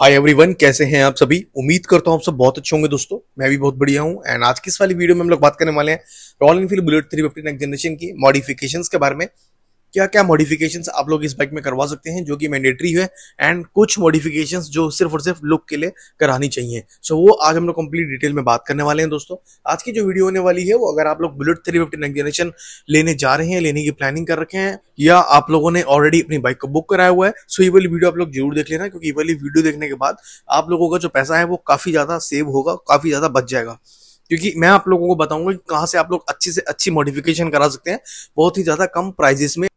hi everyone कैसे हैं आप सभी उम्मीद करता हूं आप सब बहुत अच्छे होंगे दोस्तों मैं भी बहुत बढ़िया हूं एंड आज की इस वाली वीडियो में हम लोग बात करने वाले हैं Royal Enfield Bullet three fifty next generation की मॉडिफिकेशंस के बारे में क्या क्या मॉडिफिकेशंस आप लोग इस बाइक में करवा सकते हैं जो कि मैंडेटरी है एंड कुछ मॉडिफिकेशंस जो सिर्फ और सिर्फ लुक के लिए करानी चाहिए सो so, वो आज हम लोग कंप्लीट डिटेल में बात करने वाले हैं दोस्तों आज की जो वीडियो होने वाली है वो अगर आप लोग बुलेट थ्री फिफ्टी जनरेशन लेने जा रहे हैं लेने की प्लानिंग कर रखे हैं या आप लोगों ने ऑलरेडी अपनी बाइक को बुक कराया हुआ है सो ये वाली वीडियो आप लोग जरूर देख लेना क्योंकि ये वाली वीडियो देखने के बाद आप लोगों का जो पैसा है वो काफ़ी ज़्यादा सेव होगा काफ़ी ज़्यादा बच जाएगा क्योंकि मैं आप लोगों को बताऊंगा कि कहाँ से आप लोग अच्छी से अच्छी मॉडिफिकेशन करा सकते हैं बहुत ही ज़्यादा कम प्राइजेस में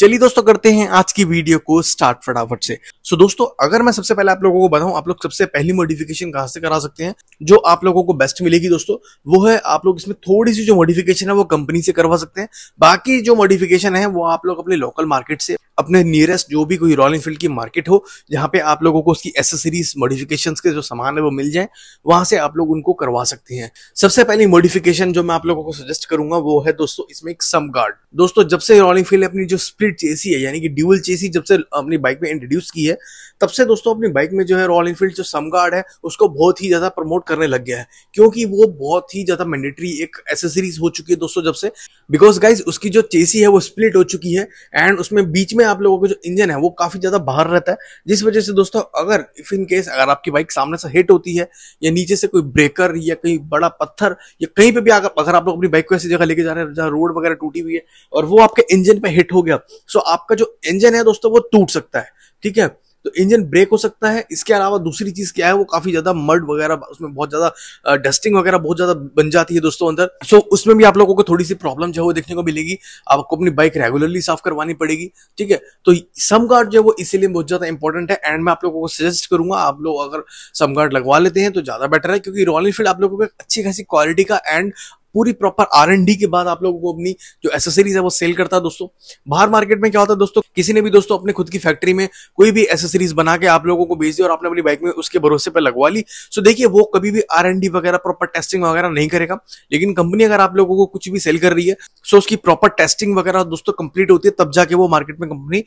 चलिए दोस्तों करते हैं आज की वीडियो को स्टार्ट फटाफट से सो so, दोस्तों अगर मैं सबसे पहले आप लोगों को बताऊं आप लोग सबसे पहली मॉडिफिकेशन कहां से करा सकते हैं जो आप लोगों को बेस्ट मिलेगी दोस्तों वो है आप लोग इसमें थोड़ी सी जो मॉडिफिकेशन है वो कंपनी से करवा सकते हैं बाकी जो मॉडिफिकेशन है वो आप लोग अपने लोकल मार्केट से अपने नियरेस्ट जो भी कोई रॉयल इनफील्ड की मार्केट हो जहाँ पे आप लोगों को उसकी एसेसरीज मॉडिफिकेशंस के जो सामान है वो मिल जाए वहां से आप लोग उनको करवा सकते हैं सबसे पहली मॉडिफिकेशन जो मैं आप लोगों को सजेस्ट करूंगा वो है दोस्तों इसमें एक सम गार्ड दोस्तों जब से रॉयल इनफील्ड अपनी जो स्प्लिट चेसी है यानी कि ड्यूअल चेसी जब से अपनी बाइक में इंट्रोड्यूस की है तब से दोस्तों अपनी बाइक में जो है रॉयल इनफील्ड जो सम गार्ड है उसको बहुत ही ज्यादा प्रमोट करने लग गया है क्योंकि वो बहुत ही ज्यादा मैंडेटरी एक एसेसरीज हो चुकी है दोस्तों जब से बिकॉज गाइज उसकी जो चेसी है वो स्प्लिट हो चुकी है एंड उसमें बीच में में आप लोगों का जो इंजन है वो काफी ज्यादा बाहर रहता है जिस वजह से दोस्तों अगर इफ इन केस अगर आपकी बाइक सामने से हिट होती है या नीचे से कोई ब्रेकर या कहीं बड़ा पत्थर या कहीं पे भी अगर अगर आप लोग अपनी बाइक को ऐसी जगह लेके जा रहे हैं जहाँ रोड वगैरह टूटी हुई है और वो आपके इंजन पे हिट हो गया सो आपका जो इंजन है दोस्तों वो टूट सकता है ठीक है तो इंजन ब्रेक हो सकता है इसके अलावा दूसरी चीज क्या है वो काफी ज्यादा मर्ड वगैरह उसमें बहुत ज्यादा डस्टिंग वगैरह बहुत ज्यादा बन जाती है दोस्तों अंदर सो उसमें भी आप लोगों को थोड़ी सी प्रॉब्लम जो है वो देखने को मिलेगी आपको अपनी बाइक रेगुलरली साफ करवानी पड़ेगी ठीक है तो सम गार्ड जो है वो इसीलिए बहुत ज्यादा इंपॉर्टेंट है एंड मैं आप लोगों को सजेस्ट करूंगा आप लोग अगर सम गार्ड लगवा लेते हैं तो ज्यादा बेटर है क्योंकि रॉयल इनफील्ड आप लोगों को अच्छी खासी क्वालिटी का एंड पूरी प्रॉपर आर एन डी के बाद आप लोगों को अपनी जो एसेसरीज है वो सेल करता है दोस्तों बाहर मार्केट में क्या होता है दोस्तों किसी ने भी दोस्तों अपने खुद की फैक्ट्री में कोई भी एसेसरीज बना के आप लोगों को भेज दी और आपने अपनी बाइक में उसके भरोसे पर लगवा ली सो तो देखिए वो कभी भी आर एन डी वगैरह प्रॉपर टेस्टिंग वगैरह नहीं करेगा लेकिन कंपनी अगर आप लोगों को कुछ भी सेल कर रही है सो उसकी प्रॉपर टेस्टिंग वगैरह दोस्तों कंप्लीट होती है तब जाके वो मार्केट में कंपनी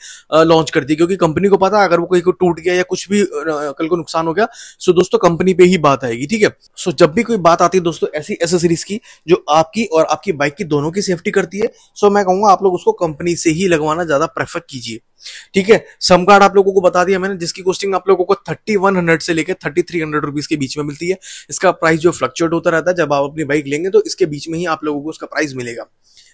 लॉन्च करती है क्योंकि कंपनी को पता है अगर वो कहीं को टूट गया या कुछ भी कल को नुकसान हो गया सो दोस्तों कंपनी पे ही बात आएगी ठीक है सो जब भी कोई बात आती है दोस्तों ऐसी एसेसरीज की जो आपकी और आपकी बाइक की दोनों की सेफ्टी करती है सो मैं कहूंगा आप लोग उसको कंपनी से ही लगवाना ज़्यादा प्रेफर कीजिए ठीक है सम कार्ड आप लोगों को बता दिया मैंने जिसकी कोस्टिंग आप लोगों को 3100 से लेकर 3300 रुपीस के बीच में मिलती है इसका प्राइस जो फ्लक्चुएट होता रहता है जब आप अपनी बाइक लेंगे तो इसके बीच में ही आप लोगों को उसका प्राइस मिलेगा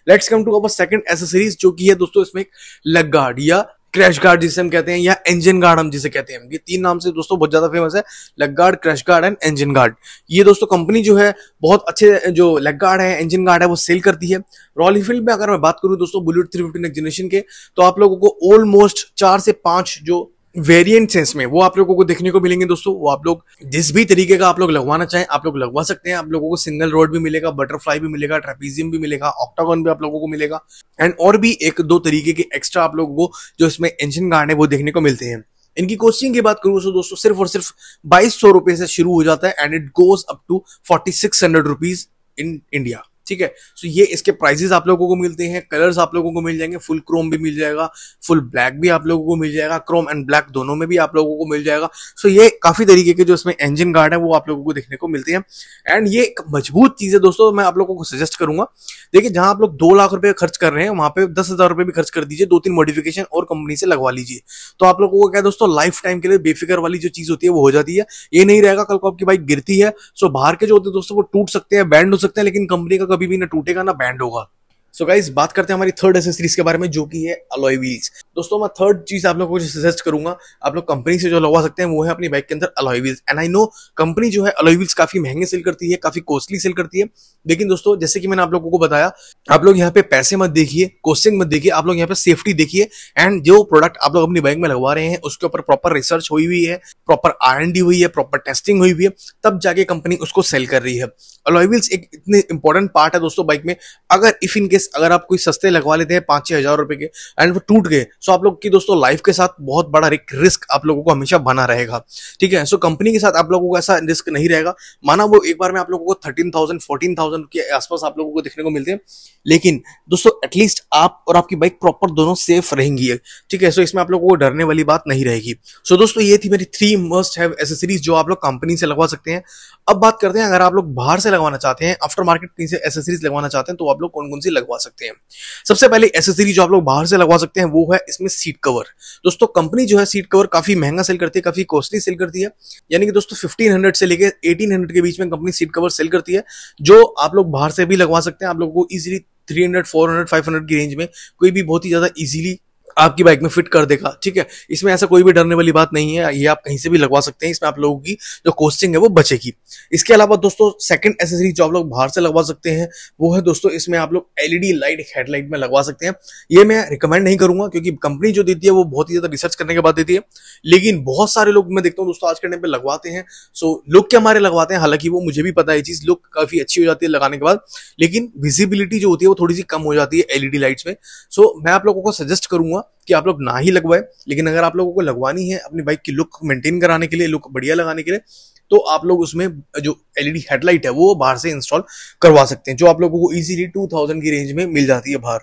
let's come to our second accessories जो कि है दोस्तों इसमें एक लग गार्ड या क्रैश गार्ड जिसे हम कहते हैं या इंजन गार्ड हम जिसे कहते हैं ये तीन नाम से दोस्तों बहुत ज्यादा फेमस है leg guard crash guard and engine guard ये दोस्तों कंपनी जो है बहुत अच्छे जो लेग गार्ड है इंजन गार्ड है वो सेल करती है रॉयल इनफील्ड में अगर मैं बात करूँ दोस्तों Bullet three fifty next generation के तो आप लोगों को ऑलमोस्ट चार से पांच जो वेरियंट सेंस में वो आप लोगों को देखने को मिलेंगे दोस्तों वो आप लोग जिस भी तरीके का आप लोग लगवाना चाहें आप लोग लगवा सकते हैं आप लोगों को सिंगल रोड भी मिलेगा बटरफ्लाई भी मिलेगा ट्रेपीजियम भी मिलेगा ऑक्टागन भी आप लोगों को मिलेगा एंड और भी एक दो तरीके के एक्स्ट्रा आप लोगों को जो इसमें इंजन गार्ड है वो देखने को मिलते हैं इनकी कोस्टिंग की बात करूँ तो दोस्तों सिर्फ और सिर्फ बाईस सौ रुपए से शुरू हो जाता है and it goes up to forty six hundred rupees in India ठीक है सो ये इसके प्राइजेस आप लोगों को मिलते हैं कलर्स आप लोगों को मिल जाएंगे फुल क्रोम भी मिल जाएगा फुल ब्लैक भी आप लोगों को मिल जाएगा क्रोम एंड ब्लैक दोनों में भी आप लोगों को मिल जाएगा सो ये काफी तरीके के जो इसमें इंजन गार्ड है वो आप लोगों को देखने को मिलते हैं एंड ये एक मजबूत चीज है दोस्तों मैं आप लोगों को सजेस्ट करूंगा देखिए जहां आप लोग दो लाख रुपए खर्च कर रहे हैं वहां पे दस हजार रुपए भी खर्च कर दीजिए दो तीन मॉडिफिकेशन और कंपनी से लगवा लीजिए तो आप लोगों को क्या दोस्तों लाइफ टाइम के लिए बेफिक्र वाली जो चीज होती है वो हो जाती है ये नहीं रहेगा कल को आपकी बाइक गिरती है सो बाहर के जो होते हैं दोस्तों वो टूट सकते हैं बैंड हो सकते हैं लेकिन कंपनी का कभी भी ना टूटेगा ना बैंड होगा सो so गाइज बात करते हैं हमारी थर्ड एसेसरीज के बारे में जो कि है अलॉय व्हील्स दोस्तों मैं थर्ड चीज़ आप लोग को सजेस्ट करूंगा आप लोग कंपनी से जो लगवा सकते हैं वो है अपनी बाइक के अंदर alloy and I know company जो है अलॉय काफ़ी महंगे सेल करती है काफ़ी कॉस्टली सेल करती है लेकिन दोस्तों जैसे कि मैंने आप लोगों को बताया आप लोग यहाँ पे पैसे मत देखिए कोस्टिंग मत देखिए आप लोग यहाँ पे सेफ्टी देखिए एंड जो प्रोडक्ट आप लोग अपनी बाइक में लगवा रहे हैं उसके ऊपर प्रॉपर रिसर्च हुई हुई है प्रॉपर आर हुई है प्रॉपर टेस्टिंग हुई हुई है तब जाके कंपनी उसको सेल कर रही है अलॉय एक इतने इंपॉर्टेंट पार्ट है दोस्तों बाइक में अगर इफ इन केस अगर आप कोई सस्ते लगवा लेते हैं पांच छह हज़ार रुपए के एंड वो टूट गए सो आप लोग की दोस्तों लाइफ के साथ बहुत बड़ा रिस्क आप लोगों को हमेशा बना रहेगा ठीक है सो कंपनी के साथ आप लोगों को ऐसा रिस्क नहीं रहेगा माना वो एक बार में आप लोगों को थर्टीन थाउजेंड फोर्टीन थाउजेंड के आसपास आप लोगों को देखने को मिलते हैं लेकिन दोस्तों एटलीस्ट आप और आपकी बाइक प्रॉपर दोनों सेफ रहेंगी ठीक है सो इसमें आप लोगों को डरने वाली बात नहीं रहेगी सो दोस्तों ये थी मेरी थ्री मस्ट हैव एसेसरीज जो आप लोग कंपनी से लगवा सकते हैं अब बात करते हैं अगर आप लोग बाहर से लगवाना चाहते हैं आफ्टर मार्केट कहीं से एसेसरीज लगवाना चाहते हैं तो आप लोग कौन कौन सी लगवा सकते हैं सबसे पहले एसेसरी जो आप लोग बाहर से लगवा सकते हैं वो है इसमें सीट कवर दोस्तों कंपनी जो है सीट कवर काफी महंगा सेल करती है काफी कॉस्टली सेल करती है यानी कि दोस्तों 1500 से लेकर 1800 के बीच में कंपनी सीट कवर सेल करती है जो आप लोग बाहर से भी लगवा सकते हैं आप लोगों को इजिली 300, 400, 500 की रेंज में कोई भी बहुत ही ज्यादा इजीली आपकी बाइक में फिट कर देगा ठीक है इसमें ऐसा कोई भी डरने वाली बात नहीं है ये आप कहीं से भी लगवा सकते हैं इसमें आप लोगों की जो कोस्टिंग है वो बचेगी इसके अलावा दोस्तों सेकंड एसेसरी जो आप लोग बाहर से लगवा सकते हैं वो है दोस्तों इसमें आप लोग एलईडी लाइट हेडलाइट में लगवा सकते हैं ये मैं रिकमेंड नहीं करूंगा क्योंकि कंपनी जो देती है वो बहुत ही ज्यादा रिसर्च करने के बाद देती है लेकिन बहुत सारे लोग मैं देखता हूँ दोस्तों आज के टाइम पे लगवाते हैं सो लुक क्या हमारे लगवाते हैं हालांकि वो मुझे भी पता है चीज लुक काफी अच्छी हो जाती है लगाने के बाद लेकिन विजिबिलिटी जो होती है वो थोड़ी सी कम हो जाती है एलईडी लाइट्स में सो मैं आप लोगों को सजेस्ट करूंगा कहूंगा कि आप लोग ना ही लगवाए लेकिन अगर आप लोगों को लगवानी है अपनी बाइक की लुक मेंटेन कराने के लिए लुक बढ़िया लगाने के लिए तो आप लोग उसमें जो एलईडी हेडलाइट है वो बाहर से इंस्टॉल करवा सकते हैं जो आप लोगों को इजीली 2000 की रेंज में मिल जाती है बाहर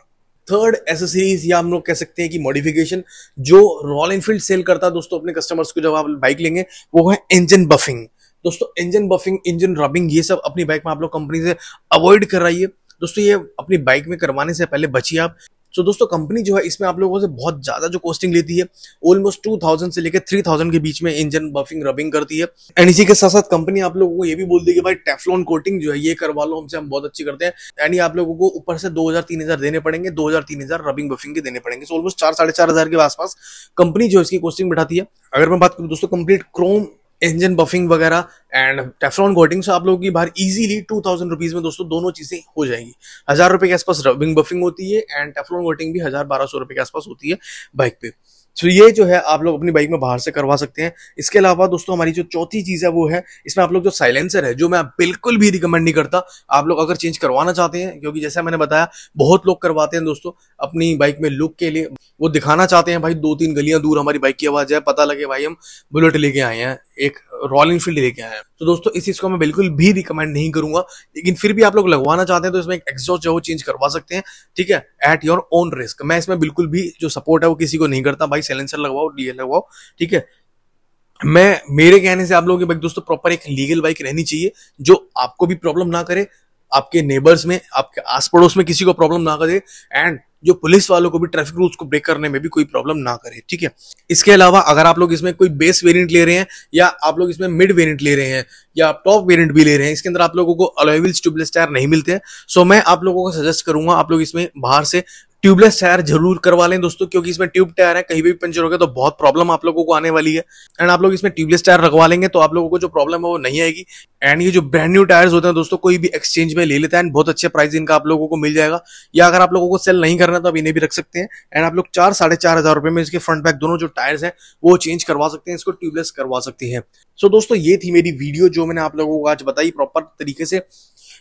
थर्ड एसेसरीज या हम लोग कह सकते हैं कि मॉडिफिकेशन जो रॉयल एनफील्ड सेल करता है दोस्तों अपने कस्टमर्स को जब आप बाइक लेंगे वो है इंजन बफिंग दोस्तों इंजन बफिंग इंजन रबिंग ये सब अपनी बाइक में आप लोग कंपनी से अवॉइड कराइए दोस्तों ये अपनी बाइक में करवाने से पहले बचिए आप सो दोस्तों कंपनी जो है इसमें आप लोगों से बहुत ज़्यादा जो कॉस्टिंग लेती है ऑलमोस्ट टू थाउजेंड से लेकर थ्री थाउजेंड के बीच में इंजन बफिंग रबिंग करती है एंड इसी के साथ साथ कंपनी आप लोगों को ये भी बोल दी कि भाई टेफलॉन कोटिंग जो है ये करवा लो हमसे हम बहुत अच्छी करते हैं यानी आप लोगों को ऊपर से दो हजार तीन हजार देने पड़ेंगे दो हजार तीन हजार रबिंग बफिंग के देने पड़ेंगे सो ऑलमोस्ट चार साढ़े चार हजार के आसपास कंपनी जो है इसकी कॉस्टिंग बैठाती है अगर मैं बात करूँ दोस्तों कंप्लीट क्रोम इंजन बफिंग वगैरह एंड टेफ्रॉन कोटिंग से आप लोगों की बाहर इजीली टू थाउजेंड रुपीज़ में दोस्तों दोनों चीज़ें हो जाएंगी हज़ार रुपए के आसपास रबिंग बफिंग होती है एंड टेफ्रॉन कोटिंग भी हज़ार बारह सौ रुपए के आसपास होती है बाइक पे तो ये जो है आप लोग अपनी बाइक में बाहर से करवा सकते हैं इसके अलावा दोस्तों हमारी जो चौथी चीज़ है वो है इसमें आप लोग जो साइलेंसर है जो मैं बिल्कुल भी रिकमेंड नहीं करता आप लोग अगर चेंज करवाना चाहते हैं क्योंकि जैसा मैंने बताया बहुत लोग करवाते हैं दोस्तों अपनी बाइक में लुक के लिए वो दिखाना चाहते हैं भाई दो तीन गलियां दूर हमारी बाइक की आवाज़ है पता लगे भाई हम बुलेट लेके आए हैं एक रॉयल इनफील्ड लेके आए हैं तो दोस्तों इस चीज़ को मैं बिल्कुल भी रिकमेंड नहीं करूंगा लेकिन फिर भी आप लोग लगवाना चाहते हैं तो इसमें एक एग्जॉस्ट जो चेंज करवा सकते हैं ठीक है एट योर ओन रिस्क मैं इसमें बिल्कुल भी जो सपोर्ट है वो किसी को नहीं करता भाई सैलेंसर लगवाओ डीएल लगवाओ ठीक है मैं मेरे कहने से आप लोगों की बाइक दोस्तों प्रॉपर एक लीगल बाइक रहनी चाहिए जो आपको भी प्रॉब्लम ना करे आपके नेबर्स में आपके आस पड़ोस में किसी को प्रॉब्लम ना करे एंड जो पुलिस वालों को भी ट्रैफिक रूल्स को ब्रेक करने में भी कोई प्रॉब्लम ना करे ठीक है इसके अलावा अगर आप लोग इसमें कोई बेस वेरिएंट ले रहे हैं या आप लोग इसमें मिड वेरिएंट ले रहे हैं या आप टॉप वेरिएंट भी ले रहे हैं इसके अंदर आप लोगों को अलोविल्स ट्यूबलेस टायर नहीं मिलते हैं सो मैं आप लोगों को सजेस्ट करूंगा आप लोग इसमें बाहर से ट्यूबलेस टायर जरूर करवा लें दोस्तों क्योंकि इसमें ट्यूब टायर है कहीं भी पंचर हो गया तो बहुत प्रॉब्लम आप लोगों को आने वाली है एंड आप लोग इसमें ट्यूबलेस टायर लगवा लेंगे तो आप लोगों को जो प्रॉब्लम है वो नहीं आएगी एंड ये जो ब्रांड न्यू टायर्स होते हैं दोस्तों कोई भी एक्सचेंज में ले लेता है एंड बहुत अच्छे प्राइस इनका आप लोगों को मिल जाएगा या अगर आप लोगों को सेल नहीं करना तो आप इन्हें भी रख सकते हैं एंड आप लोग चार साढ़े चार हजार रुपए में इसके फ्रंट बैक दोनों जो टायर्स हैं वो चेंज करवा सकते हैं इसको ट्यूबलेस करवा सकते हैं सो दोस्तों ये थी मेरी वीडियो जो मैंने आप लोगों को आज बताई प्रॉपर तरीके से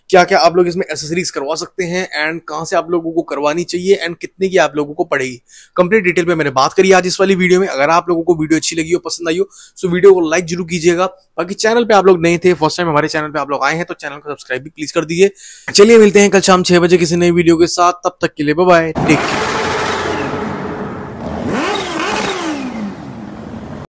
क्या क्या आप लोग इसमें एसेसरीज करवा सकते हैं एंड कहाँ से आप लोगों को करवानी चाहिए एंड कितने की आप लोगों को पड़ेगी कंप्लीट डिटेल में मैंने बात करी आज इस वाली वीडियो में अगर आप लोगों को वीडियो अच्छी लगी हो पसंद आई हो तो वीडियो को लाइक जरूर कीजिएगा बाकी चैनल पे आप लोग नए थे फर्स्ट टाइम हमारे चैनल पे आप लोग आए हैं तो चैनल को सब्सक्राइब भी प्लीज कर दीजिए चलिए मिलते हैं कल शाम छह बजे किसी नई वीडियो के साथ तब तक के लिए बाय टेक केयर